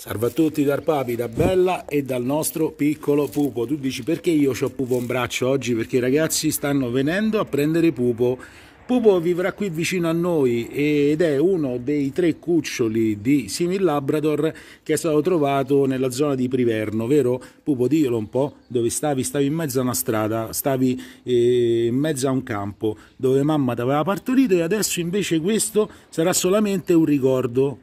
Salve a tutti dal Papi, da Bella e dal nostro piccolo Pupo. Tu dici perché io ho Pupo in braccio oggi? Perché i ragazzi stanno venendo a prendere Pupo. Pupo vivrà qui vicino a noi ed è uno dei tre cuccioli di Simil Labrador che è stato trovato nella zona di Priverno, vero? Pupo, dillo un po', dove stavi? Stavi in mezzo a una strada, stavi eh, in mezzo a un campo dove mamma ti aveva partorito e adesso invece questo sarà solamente un ricordo.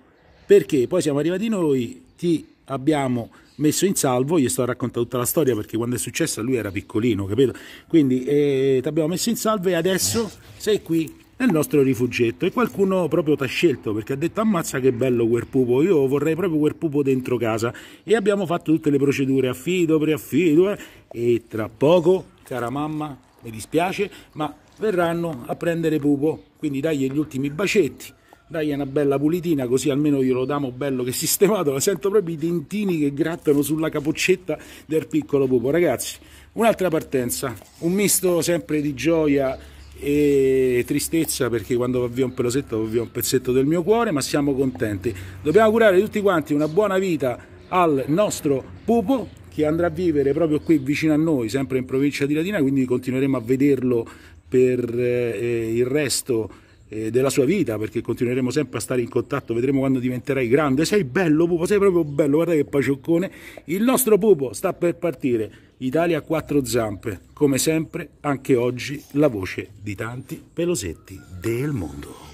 Perché poi siamo arrivati noi ti abbiamo messo in salvo, gli sto raccontando tutta la storia perché quando è successa lui era piccolino, capito? Quindi eh, ti abbiamo messo in salvo e adesso sei qui nel nostro rifugietto e qualcuno proprio ti ha scelto perché ha detto ammazza che bello quel pupo, io vorrei proprio quel pupo dentro casa e abbiamo fatto tutte le procedure affido, preaffido eh, e tra poco, cara mamma, mi dispiace, ma verranno a prendere pupo, quindi dagli gli ultimi bacetti dai una bella pulitina così almeno io lo damo bello che sistemato la sento proprio i dentini che grattano sulla capoccetta del piccolo pupo ragazzi un'altra partenza un misto sempre di gioia e tristezza perché quando va via un pelosetto va via un pezzetto del mio cuore ma siamo contenti dobbiamo curare tutti quanti una buona vita al nostro pupo che andrà a vivere proprio qui vicino a noi sempre in provincia di Latina quindi continueremo a vederlo per eh, il resto della sua vita perché continueremo sempre a stare in contatto vedremo quando diventerai grande sei bello pupo sei proprio bello guarda che pacioccone il nostro pupo sta per partire Italia a quattro zampe come sempre anche oggi la voce di tanti pelosetti del mondo